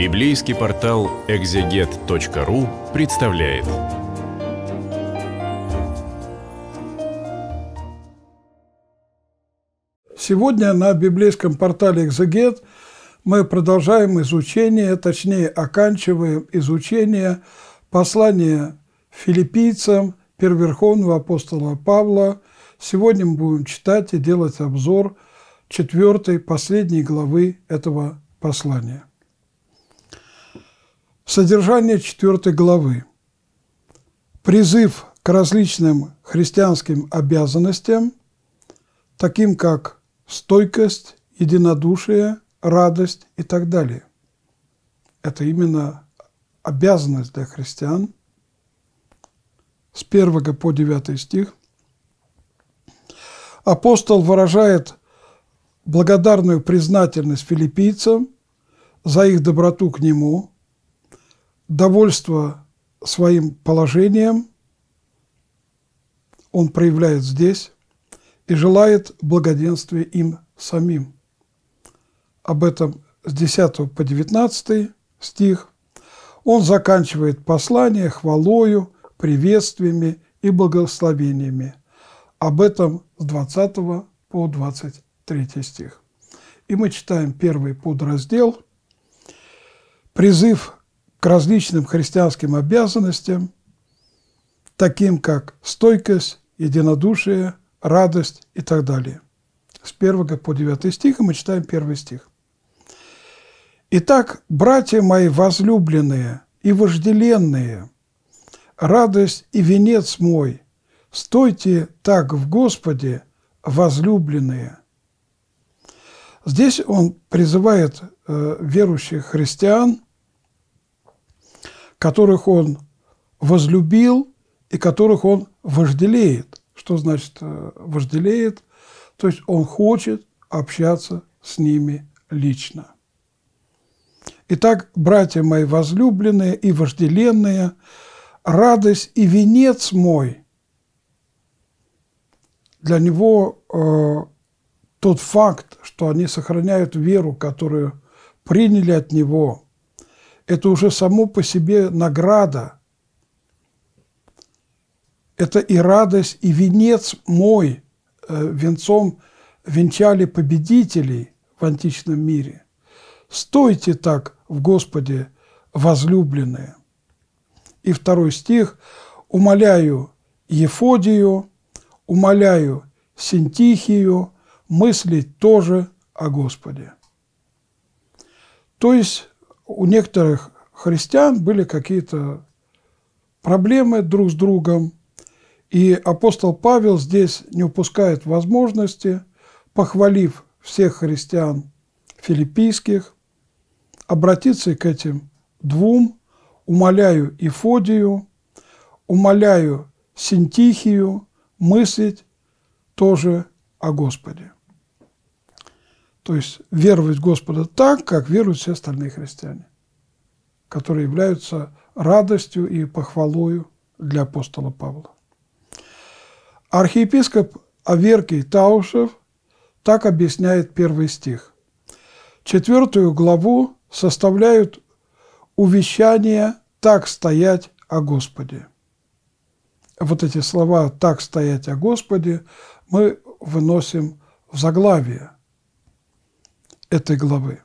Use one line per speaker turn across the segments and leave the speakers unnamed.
Библейский портал экзегет.ру представляет. Сегодня на библейском портале «Экзегет» мы продолжаем изучение, точнее, оканчиваем изучение послания филиппийцам первоверховного апостола Павла. Сегодня мы будем читать и делать обзор четвертой, последней главы этого послания. Содержание 4 главы. Призыв к различным христианским обязанностям, таким как стойкость, единодушие, радость и так далее. Это именно обязанность для христиан с 1 по 9 стих. Апостол выражает благодарную признательность филиппийцам за их доброту к нему – довольство своим положением он проявляет здесь и желает благоденствия им самим. Об этом с 10 по 19 стих он заканчивает послание хвалою, приветствиями и благословениями. Об этом с 20 по 23 стих. И мы читаем первый подраздел «Призыв к различным христианским обязанностям, таким как стойкость, единодушие, радость и так далее. С 1 по 9 стиха мы читаем первый стих. «Итак, братья мои возлюбленные и вожделенные, радость и венец мой, стойте так в Господе, возлюбленные». Здесь он призывает э, верующих христиан – которых он возлюбил и которых он вожделеет. Что значит э, вожделеет? То есть он хочет общаться с ними лично. Итак, братья мои возлюбленные и вожделенные, радость и венец мой, для него э, тот факт, что они сохраняют веру, которую приняли от него – это уже само по себе награда. Это и радость, и венец мой э, венцом венчали победителей в античном мире. Стойте так в Господе, возлюбленные. И второй стих. «Умоляю Ефодию, умоляю Синтихию мыслить тоже о Господе». То есть у некоторых христиан были какие-то проблемы друг с другом, и апостол Павел здесь не упускает возможности, похвалив всех христиан филиппийских, обратиться к этим двум, умоляю Ифодию, умоляю Синтихию мыслить тоже о Господе. То есть веровать в Господа так, как веруют все остальные христиане, которые являются радостью и похвалою для апостола Павла. Архиепископ Аверкий Таушев так объясняет первый стих. Четвертую главу составляют увещания «так стоять о Господе». Вот эти слова «так стоять о Господе» мы выносим в заглавие – этой главы.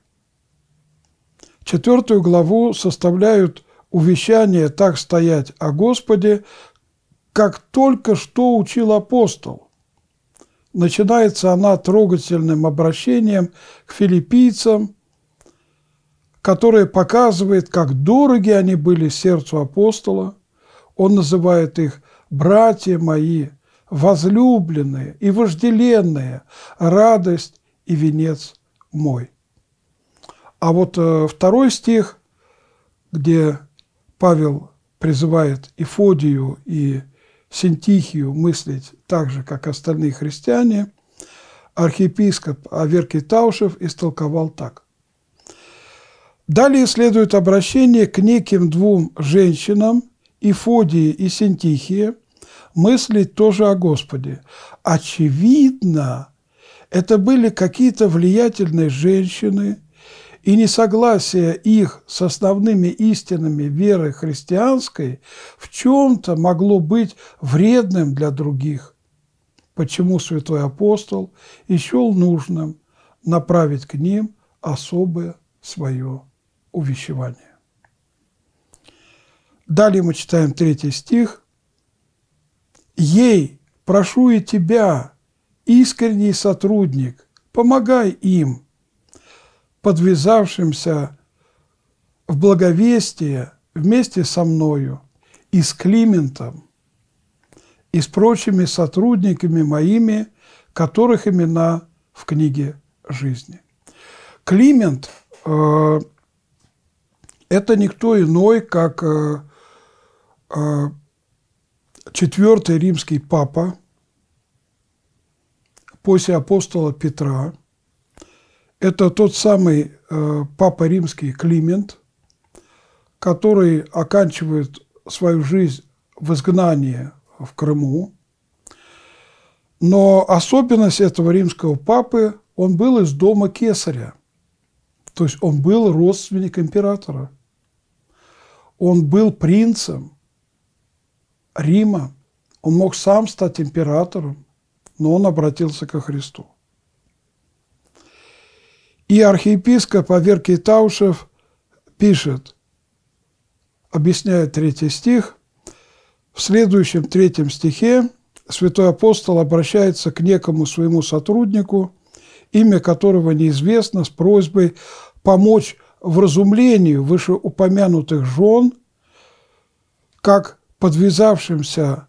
Четвертую главу составляют увещание так стоять о Господе, как только что учил апостол. Начинается она трогательным обращением к филиппийцам, которое показывает, как дороги они были сердцу апостола. Он называет их «братья мои», возлюбленные и вожделенные, радость и венец мой. А вот э, второй стих, где Павел призывает Ифодию и Синтихию мыслить так же, как остальные христиане, архиепископ Аверкий Таушев истолковал так. Далее следует обращение к неким двум женщинам, Ифодии и Синтихии, мыслить тоже о Господе. Очевидно, это были какие-то влиятельные женщины, и несогласие их с основными истинами веры христианской в чем-то могло быть вредным для других, почему святой апостол и нужным направить к ним особое свое увещевание. Далее мы читаем третий стих. «Ей прошу и тебя, искренний сотрудник, помогай им, подвязавшимся в благовестие вместе со мною и с Климентом, и с прочими сотрудниками моими, которых имена в книге жизни. Климент э, – это никто иной, как э, э, четвертый римский папа – после апостола Петра. Это тот самый э, папа римский Климент, который оканчивает свою жизнь в изгнании в Крыму. Но особенность этого римского папы – он был из дома кесаря. То есть он был родственник императора. Он был принцем Рима. Он мог сам стать императором но он обратился ко Христу. И архиепископ Аверкий Таушев пишет, объясняет третий стих, в следующем третьем стихе святой апостол обращается к некому своему сотруднику, имя которого неизвестно, с просьбой помочь в разумлении вышеупомянутых жен, как подвязавшимся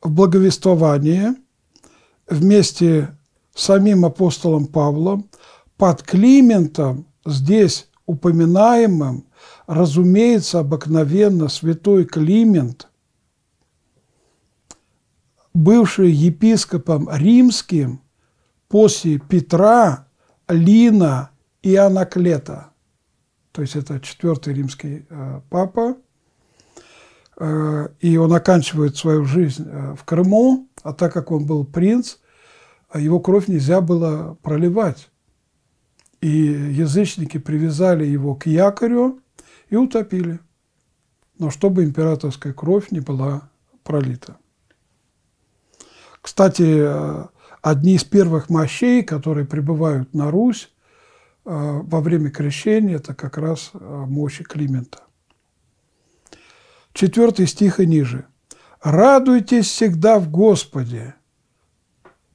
в благовествовании, вместе с самим апостолом Павлом под Климентом, здесь упоминаемым, разумеется, обыкновенно святой Климент, бывший епископом римским после Петра, Лина и Анаклета, то есть это четвертый римский э, папа, э, и он оканчивает свою жизнь э, в Крыму, а так как он был принц, а его кровь нельзя было проливать. И язычники привязали его к якорю и утопили. Но чтобы императорская кровь не была пролита. Кстати, одни из первых мощей, которые прибывают на Русь э, во время крещения, это как раз э, мощи Климента. Четвертый стих и ниже – радуйтесь всегда в Господе.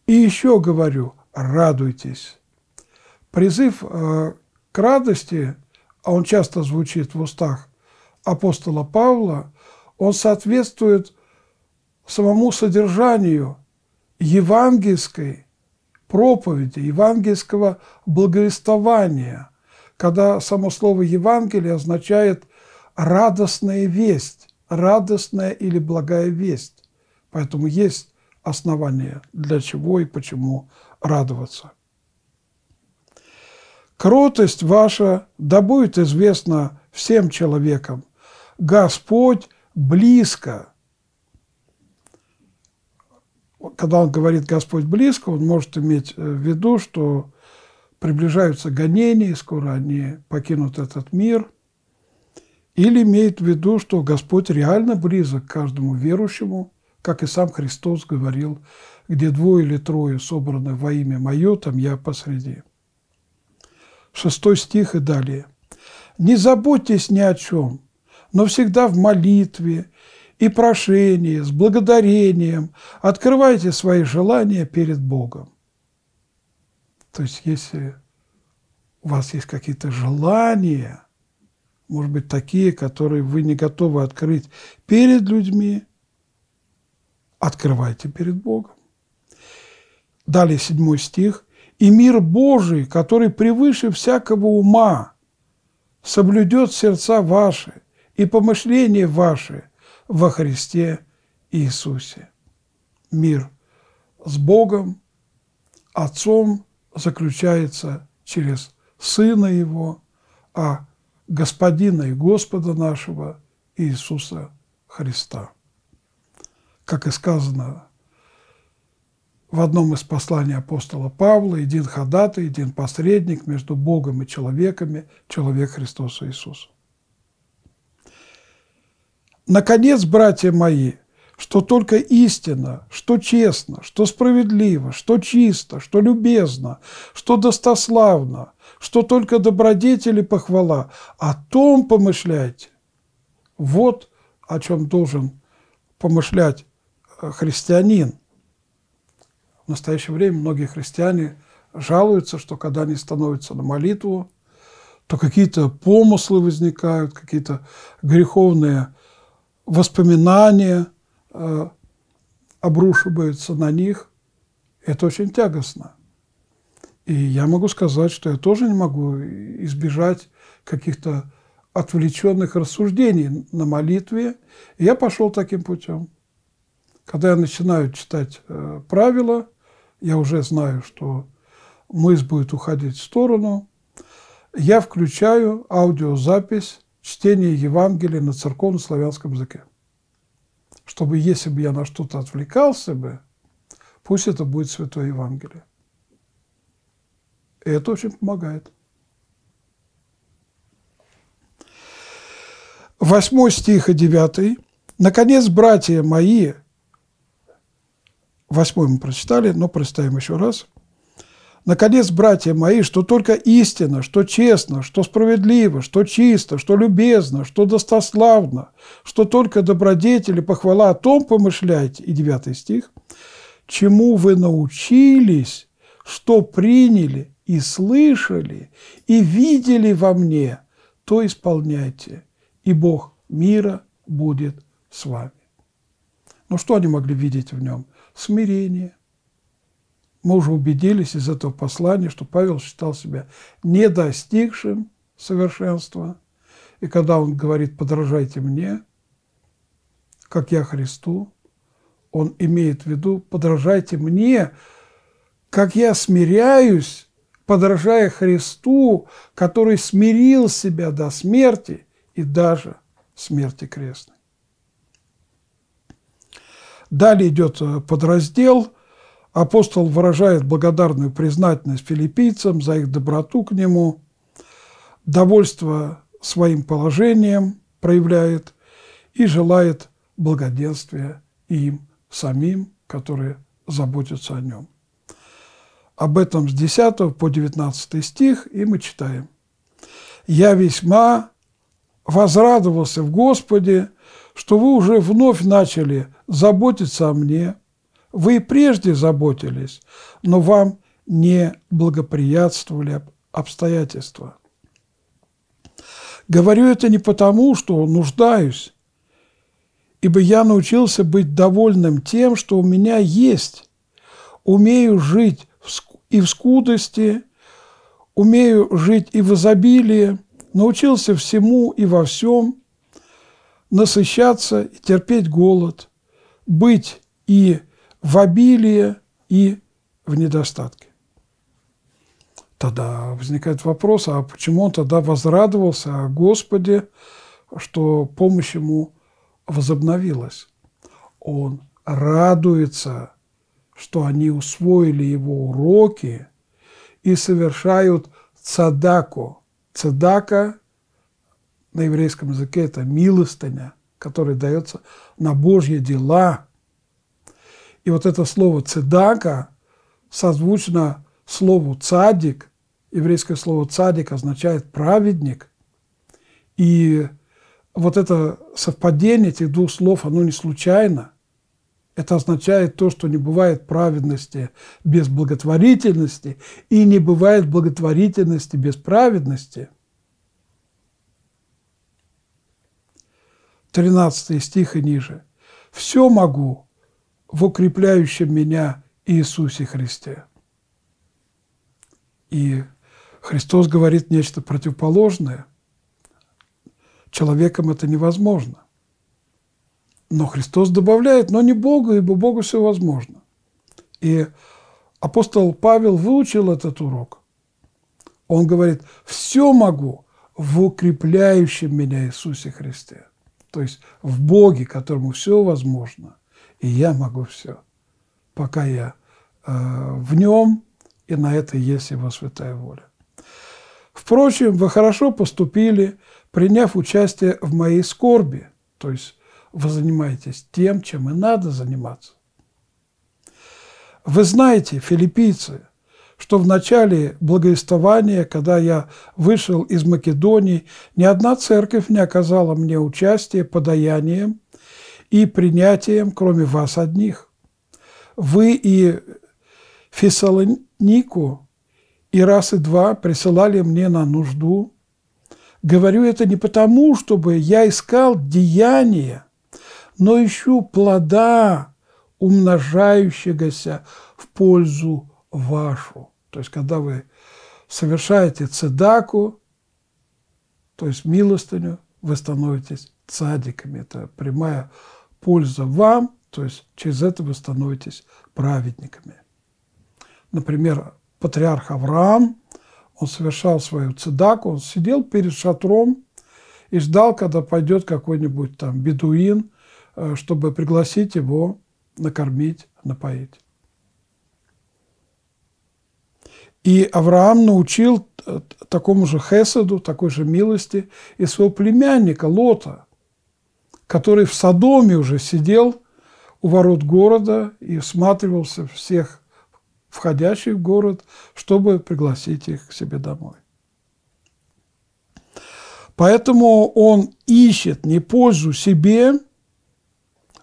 И еще говорю, радуйтесь. Призыв э, к радости, а он часто звучит в устах апостола Павла, он соответствует самому содержанию евангельской проповеди, евангельского благовествования, когда само слово «евангелие» означает «радостная весть», радостная или благая весть. Поэтому есть основания, для чего и почему радоваться. Кротость ваша да будет известна всем человекам. Господь близко. Когда он говорит «Господь близко», он может иметь э, в виду, что приближаются гонения, скоро они покинут этот мир – или имеет в виду, что Господь реально близок к каждому верующему, как и сам Христос говорил, где двое или трое собраны во имя Мое, там Я посреди. Шестой стих и далее. «Не заботьтесь ни о чем, но всегда в молитве и прошении, с благодарением открывайте свои желания перед Богом». То есть, если у вас есть какие-то желания – может быть, такие, которые вы не готовы открыть перед людьми, открывайте перед Богом. Далее седьмой стих. «И мир Божий, который превыше всякого ума, соблюдет сердца ваши и помышления ваши во Христе Иисусе». Мир с Богом, Отцом заключается через Сына Его, а Господина и Господа нашего Иисуса Христа. Как и сказано в одном из посланий апостола Павла, един ходатай, един посредник между Богом и человеками, человек Христос Иисус. Наконец, братья мои – что только истина, что честно, что справедливо, что чисто, что любезно, что достославно, что только добродетели похвала, о том помышляйте. Вот о чем должен помышлять э, христианин. В настоящее время многие христиане жалуются, что когда они становятся на молитву, то какие-то помыслы возникают, какие-то греховные воспоминания – Э, обрушиваются на них, это очень тягостно. И я могу сказать, что я тоже не могу избежать каких-то отвлеченных рассуждений на молитве. И я пошел таким путем. Когда я начинаю читать э, правила, я уже знаю, что мысль будет уходить в сторону. Я включаю аудиозапись чтения Евангелия на церковно-славянском языке чтобы если бы я на что-то отвлекался бы, пусть это будет Святое Евангелие. И это очень помогает. Восьмой стих и девятый. «Наконец, братья мои...» Восьмой мы прочитали, но прочитаем еще раз – Наконец, братья мои, что только истина, что честно, что справедливо, что чисто, что любезно, что достославно, что только добродетели, похвала о том помышляйте, и 9 стих, чему вы научились, что приняли и слышали, и видели во мне, то исполняйте, и Бог мира будет с вами. Но ну, что они могли видеть в нем? Смирение, мы уже убедились из этого послания, что Павел считал себя недостигшим совершенства. И когда он говорит «подражайте мне, как я Христу», он имеет в виду «подражайте мне, как я смиряюсь, подражая Христу, который смирил себя до смерти и даже смерти крестной». Далее идет э, подраздел Апостол выражает благодарную признательность филиппийцам за их доброту к нему, довольство своим положением проявляет и желает благоденствия им самим, которые заботятся о нем. Об этом с 10 по 19 стих и мы читаем. «Я весьма возрадовался в Господе, что вы уже вновь начали заботиться о мне, вы и прежде заботились, но вам не благоприятствовали обстоятельства. Говорю это не потому, что нуждаюсь, ибо я научился быть довольным тем, что у меня есть. Умею жить и в скудости, умею жить и в изобилии, научился всему и во всем, насыщаться и терпеть голод, быть и в обилии и в недостатке. Тогда возникает вопрос, а почему он тогда возрадовался о Господе, что помощь ему возобновилась? Он радуется, что они усвоили его уроки и совершают цадаку. Цадака на еврейском языке – это милостыня, которая дается на Божьи дела, и вот это слово «цедака» созвучно слову «цадик». Еврейское слово «цадик» означает «праведник». И вот это совпадение этих двух слов, оно не случайно. Это означает то, что не бывает праведности без благотворительности и не бывает благотворительности без праведности. 13 стих и ниже. «Все могу, в укрепляющем меня Иисусе Христе. И Христос говорит нечто противоположное. Человеком это невозможно. Но Христос добавляет, но не Богу, ибо Богу все возможно. И апостол Павел выучил этот урок. Он говорит, все могу в укрепляющем меня Иисусе Христе. То есть в Боге, которому все возможно – и я могу все, пока я э, в нем, и на это есть его святая воля. Впрочем, вы хорошо поступили, приняв участие в моей скорби, то есть вы занимаетесь тем, чем и надо заниматься. Вы знаете, филиппийцы, что в начале благовествования, когда я вышел из Македонии, ни одна церковь не оказала мне участия подаянием – и принятием, кроме вас одних. Вы и Фессалонику и раз и два присылали мне на нужду. Говорю это не потому, чтобы я искал деяния, но ищу плода, умножающегося в пользу вашу. То есть, когда вы совершаете цедаку, то есть милостыню, вы становитесь цадиками. Это прямая польза вам, то есть через это вы становитесь праведниками. Например, патриарх Авраам, он совершал свою цедаку, он сидел перед шатром и ждал, когда пойдет какой-нибудь там бедуин, э, чтобы пригласить его накормить, напоить. И Авраам научил э, такому же хеседу, такой же милости и своего племянника Лота – который в Содоме уже сидел у ворот города и всматривался всех входящих в город, чтобы пригласить их к себе домой. Поэтому он ищет не пользу себе,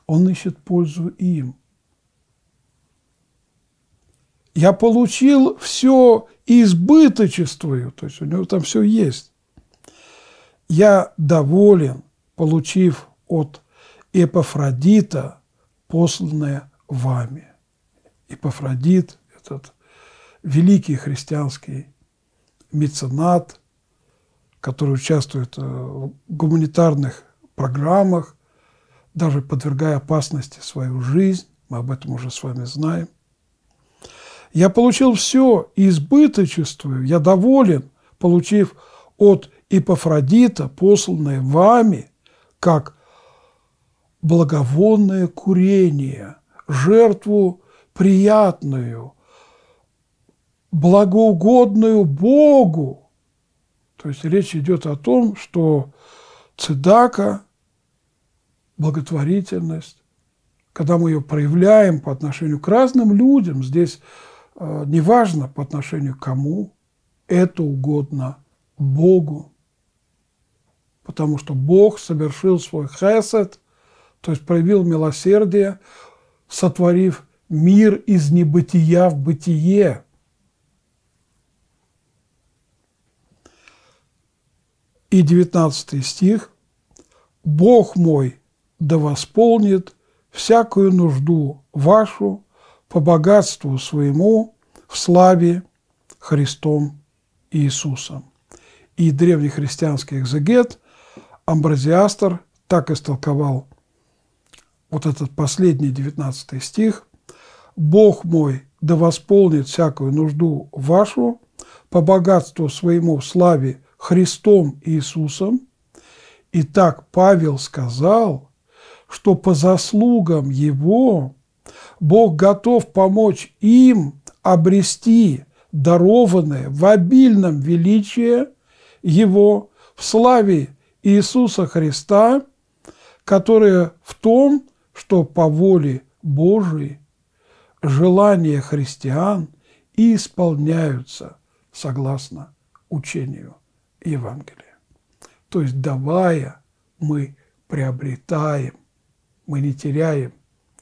он ищет пользу им. Я получил все избыточествую, то есть у него там все есть. Я доволен, получив от Эпофродита посланное вами. Эпофродит этот великий христианский меценат, который участвует э, в гуманитарных программах, даже подвергая опасности свою жизнь, мы об этом уже с вами знаем. Я получил все и избыточествую, я доволен, получив от Ипофродита, посланное вами, как благовонное курение, жертву приятную, благоугодную Богу. То есть речь идет о том, что цедака, благотворительность, когда мы ее проявляем по отношению к разным людям, здесь э, неважно по отношению к кому, это угодно Богу. Потому что Бог совершил свой хесед – то есть проявил милосердие, сотворив мир из небытия в бытие. И 19 стих. «Бог мой да восполнит всякую нужду вашу по богатству своему в славе Христом Иисусом». И древнехристианский экзегет Амбразиастр так истолковал вот этот последний 19 стих, «Бог мой да восполнит всякую нужду вашу по богатству своему в славе Христом Иисусом». Итак, Павел сказал, что по заслугам его Бог готов помочь им обрести дарованное в обильном величие его в славе Иисуса Христа, которое в том, что по воле Божией желания христиан и исполняются согласно учению Евангелия. То есть давая, мы приобретаем, мы не теряем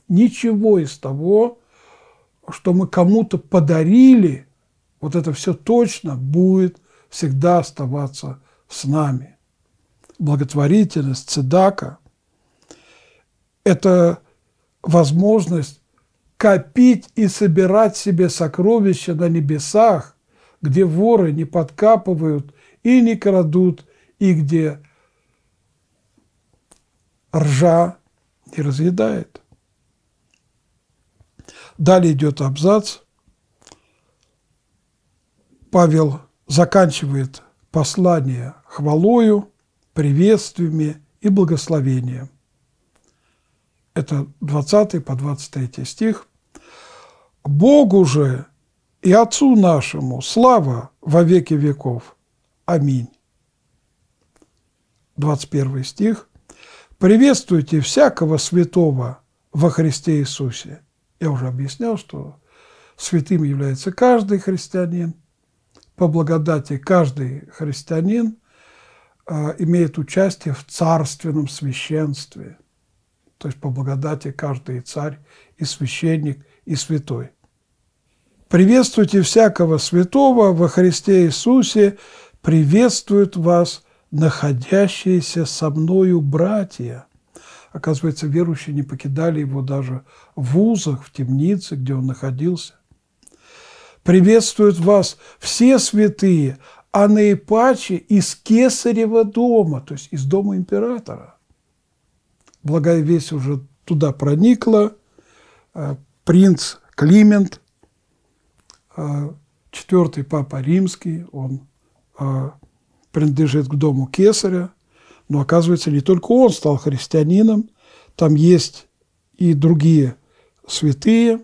ничего из того, что мы кому-то подарили, вот это все точно будет всегда оставаться с нами. Благотворительность Цедака – это возможность копить и собирать себе сокровища на небесах, где воры не подкапывают и не крадут, и где ржа не разъедает. Далее идет абзац. Павел заканчивает послание хвалою, приветствиями и благословением. Это 20 по 23 стих. «Богу же и Отцу нашему слава во веки веков. Аминь». 21 стих. «Приветствуйте всякого святого во Христе Иисусе». Я уже объяснял, что святым является каждый христианин, по благодати каждый христианин э, имеет участие в царственном священстве – то есть по благодати каждый и царь, и священник, и святой. Приветствуйте всякого святого во Христе Иисусе, приветствуют вас находящиеся со мною братья. Оказывается, верующие не покидали его даже в вузах, в темнице, где он находился. Приветствуют вас все святые, а наипаче из кесарева дома, то есть из дома императора благая весть уже туда проникла. Э, принц Климент, э, четвертый папа римский, он э, принадлежит к дому Кесаря, но оказывается, не только он стал христианином, там есть и другие святые.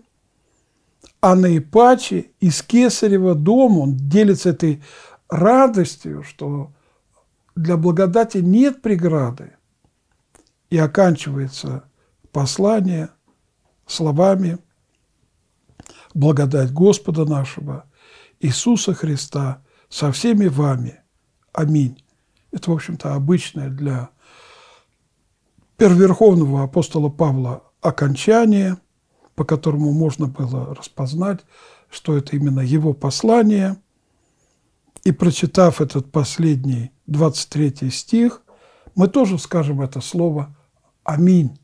А наипаче из Кесарева дома он делится этой радостью, что для благодати нет преграды и оканчивается послание словами «Благодать Господа нашего, Иисуса Христа, со всеми вами. Аминь». Это, в общем-то, обычное для первоверховного апостола Павла окончание, по которому можно было распознать, что это именно его послание. И прочитав этот последний 23 стих, мы тоже скажем это слово – «Аминь»,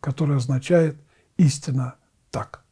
который означает «истина так».